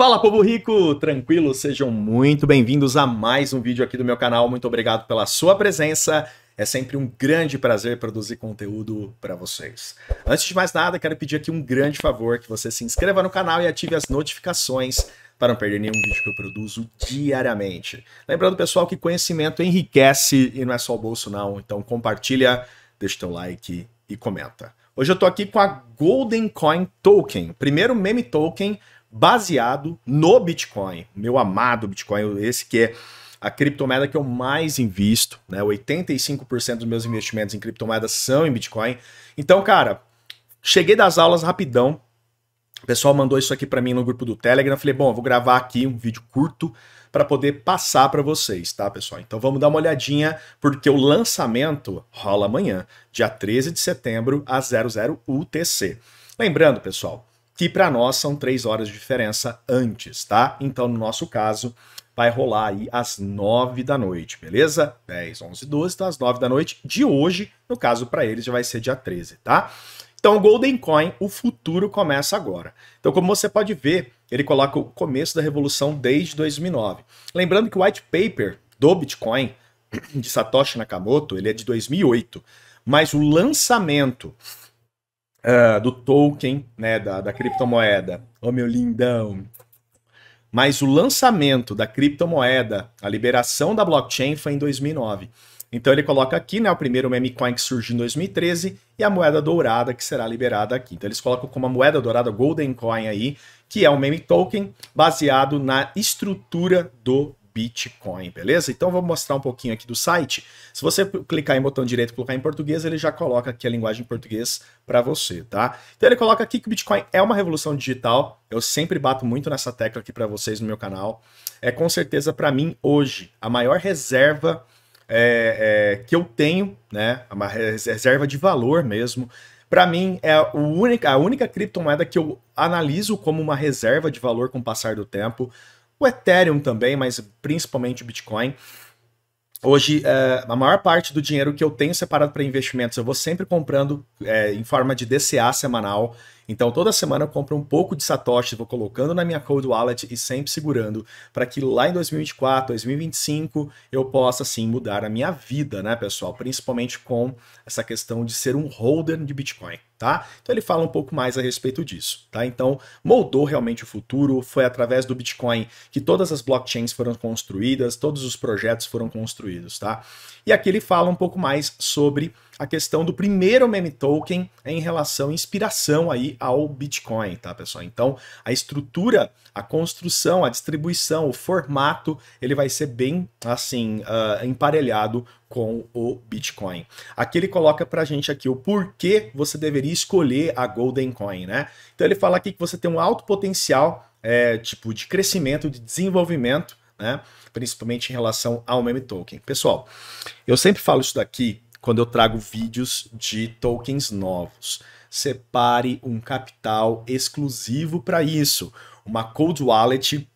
Fala, povo rico! Tranquilo? Sejam muito bem-vindos a mais um vídeo aqui do meu canal. Muito obrigado pela sua presença. É sempre um grande prazer produzir conteúdo para vocês. Antes de mais nada, quero pedir aqui um grande favor que você se inscreva no canal e ative as notificações para não perder nenhum vídeo que eu produzo diariamente. Lembrando, pessoal, que conhecimento enriquece e não é só o bolso não. Então compartilha, deixa teu like e comenta. Hoje eu estou aqui com a Golden Coin Token, primeiro meme token baseado no Bitcoin, meu amado Bitcoin, esse que é a criptomoeda que eu mais invisto, né? 85% dos meus investimentos em criptomoedas são em Bitcoin. Então, cara, cheguei das aulas rapidão. O pessoal mandou isso aqui para mim no grupo do Telegram. Falei, bom, vou gravar aqui um vídeo curto para poder passar para vocês, tá, pessoal? Então vamos dar uma olhadinha, porque o lançamento rola amanhã, dia 13 de setembro, às 00 UTC. Lembrando, pessoal, que para nós são três horas de diferença antes, tá? Então, no nosso caso, vai rolar aí às nove da noite, beleza? 10, 11, 12, então às nove da noite de hoje, no caso para eles já vai ser dia 13, tá? Então, o Golden Coin, o futuro começa agora. Então, como você pode ver, ele coloca o começo da revolução desde 2009. Lembrando que o white paper do Bitcoin, de Satoshi Nakamoto, ele é de 2008, mas o lançamento uh, do token, né, da, da criptomoeda. Ô oh, meu lindão! Mas o lançamento da criptomoeda, a liberação da blockchain foi em 2009. Então ele coloca aqui, né, o primeiro meme coin que surgiu em 2013 e a moeda dourada que será liberada aqui. Então eles colocam como a moeda dourada Golden Coin aí, que é um meme token baseado na estrutura do Bitcoin, beleza? Então vou mostrar um pouquinho aqui do site. Se você clicar em botão direito e colocar em português, ele já coloca aqui a linguagem em português para você, tá? Então ele coloca aqui que o Bitcoin é uma revolução digital. Eu sempre bato muito nessa tecla aqui para vocês no meu canal. É com certeza para mim hoje a maior reserva é, é, que eu tenho, né? Uma reserva de valor mesmo. Para mim, é a única, a única criptomoeda que eu analiso como uma reserva de valor com o passar do tempo o Ethereum também, mas principalmente o Bitcoin. Hoje, é, a maior parte do dinheiro que eu tenho separado para investimentos, eu vou sempre comprando é, em forma de DCA semanal. Então toda semana eu compro um pouco de satoshi, vou colocando na minha cold wallet e sempre segurando para que lá em 2024, 2025 eu possa sim mudar a minha vida, né, pessoal? Principalmente com essa questão de ser um holder de Bitcoin. Tá? Então ele fala um pouco mais a respeito disso, tá? Então moldou realmente o futuro, foi através do Bitcoin que todas as blockchains foram construídas, todos os projetos foram construídos, tá? E aqui ele fala um pouco mais sobre a questão do primeiro meme token em relação à inspiração aí ao Bitcoin, tá, pessoal? Então, a estrutura, a construção, a distribuição, o formato, ele vai ser bem, assim, uh, emparelhado com o Bitcoin. Aqui ele coloca para a gente aqui o porquê você deveria escolher a Golden Coin, né? Então ele fala aqui que você tem um alto potencial, é, tipo, de crescimento, de desenvolvimento, né? Principalmente em relação ao meme token. Pessoal, eu sempre falo isso daqui quando eu trago vídeos de tokens novos. Separe um capital exclusivo para isso. Uma cold wallet,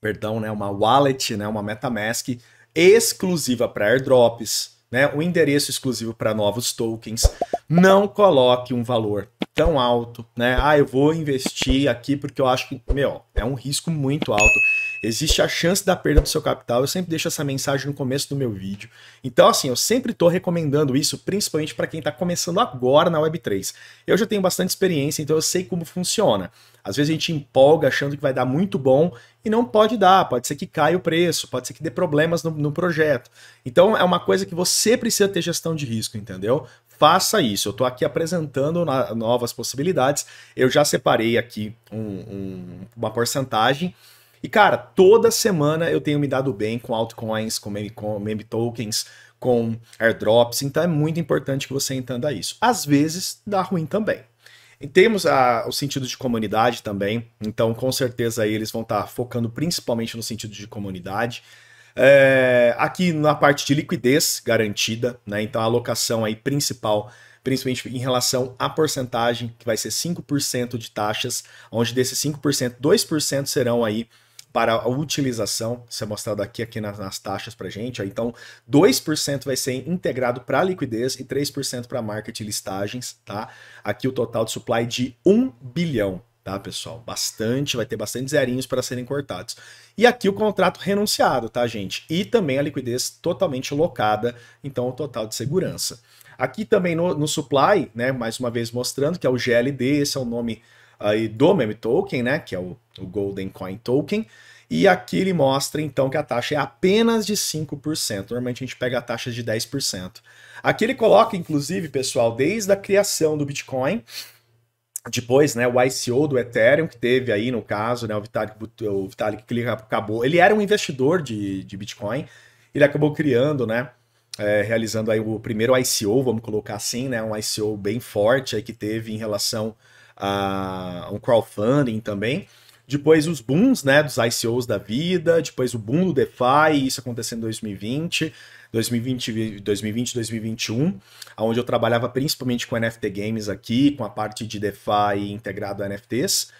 perdão, né, uma wallet, né, uma MetaMask exclusiva para airdrops, né, um endereço exclusivo para novos tokens. Não coloque um valor tão alto, né? Ah, eu vou investir aqui porque eu acho que, meu, é um risco muito alto. Existe a chance da perda do seu capital. Eu sempre deixo essa mensagem no começo do meu vídeo. Então, assim, eu sempre estou recomendando isso, principalmente para quem está começando agora na Web3. Eu já tenho bastante experiência, então eu sei como funciona. Às vezes a gente empolga achando que vai dar muito bom e não pode dar. Pode ser que caia o preço, pode ser que dê problemas no, no projeto. Então, é uma coisa que você precisa ter gestão de risco, entendeu? faça isso. Eu estou aqui apresentando novas possibilidades. Eu já separei aqui um, um, uma porcentagem e, cara, toda semana eu tenho me dado bem com altcoins, com meme, com meme tokens, com airdrops. Então é muito importante que você entenda isso. Às vezes dá ruim também. E temos a, o sentido de comunidade também. Então, com certeza, aí eles vão estar tá focando principalmente no sentido de comunidade. É, aqui na parte de liquidez garantida, né? Então a alocação aí principal, principalmente em relação à porcentagem, que vai ser 5% de taxas, onde desses 5%, 2% serão aí para a utilização, isso é mostrado aqui, aqui nas, nas taxas para gente. Ó. Então, 2% vai ser integrado para liquidez e 3% para market listagens, tá? Aqui o total de supply de 1 bilhão, tá, pessoal? Bastante, vai ter bastante zerinhos para serem cortados. E aqui o contrato renunciado, tá, gente? E também a liquidez totalmente locada, então o total de segurança. Aqui também no, no supply, né, mais uma vez mostrando que é o GLD, esse é o nome aí do meme token, né, que é o, o Golden Coin Token, e aqui ele mostra então que a taxa é apenas de 5%. Normalmente a gente pega a taxa de 10%. Aqui ele coloca, inclusive, pessoal, desde a criação do Bitcoin, depois, né, o ICO do Ethereum, que teve aí, no caso, né, o Vitalik, o Vitalik ele acabou. Ele era um investidor de, de Bitcoin, ele acabou criando, né? É, realizando aí o primeiro ICO, vamos colocar assim, né? Um ICO bem forte aí que teve em relação um crowdfunding também. Depois os booms, né, dos ICOs da vida, depois o boom do DeFi, isso acontecendo em 2020, 2020, 2020, 2021, onde eu trabalhava principalmente com NFT Games aqui, com a parte de DeFi integrado a NFTs.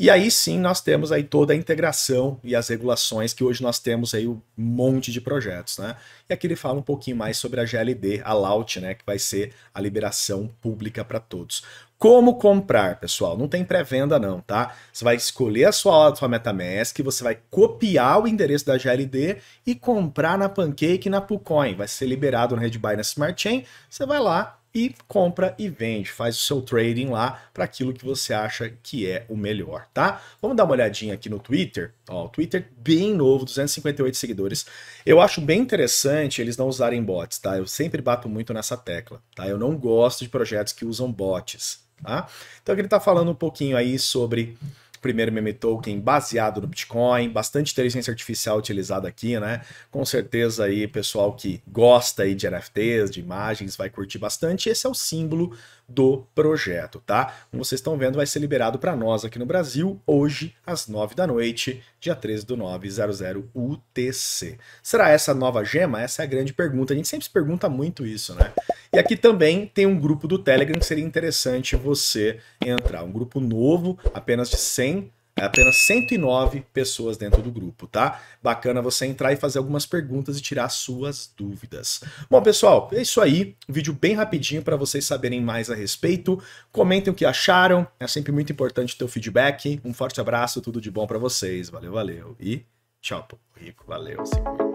E aí sim nós temos aí toda a integração e as regulações que hoje nós temos aí um monte de projetos, né? E aqui ele fala um pouquinho mais sobre a GLD, a LAUT, né, que vai ser a liberação pública para todos. Como comprar, pessoal? Não tem pré-venda não, tá? Você vai escolher a sua, a sua MetaMask, você vai copiar o endereço da GLD e comprar na Pancake e na Pucoin. Vai ser liberado no rede Binance Smart Chain. Você vai lá, e compra e vende, faz o seu trading lá para aquilo que você acha que é o melhor, tá? Vamos dar uma olhadinha aqui no Twitter, ó, o Twitter bem novo, 258 seguidores. Eu acho bem interessante eles não usarem bots, tá? Eu sempre bato muito nessa tecla, tá? Eu não gosto de projetos que usam bots, tá? Então ele está falando um pouquinho aí sobre primeiro meme token baseado no Bitcoin, bastante inteligência artificial utilizada aqui, né? Com certeza aí, pessoal que gosta aí de NFTs, de imagens, vai curtir bastante. Esse é o símbolo do projeto, tá? Como vocês estão vendo, vai ser liberado para nós aqui no Brasil hoje às 9 da noite, dia 13 do 900 UTC. Será essa nova gema? Essa é a grande pergunta. A gente sempre se pergunta muito isso, né? E aqui também tem um grupo do Telegram que seria interessante você entrar, um grupo novo, apenas de 100 é apenas 109 pessoas dentro do grupo, tá? Bacana você entrar e fazer algumas perguntas e tirar suas dúvidas. Bom, pessoal, é isso aí. Um vídeo bem rapidinho para vocês saberem mais a respeito. Comentem o que acharam. É sempre muito importante ter o feedback. Um forte abraço, tudo de bom para vocês. Valeu, valeu. E tchau, Rico. Valeu.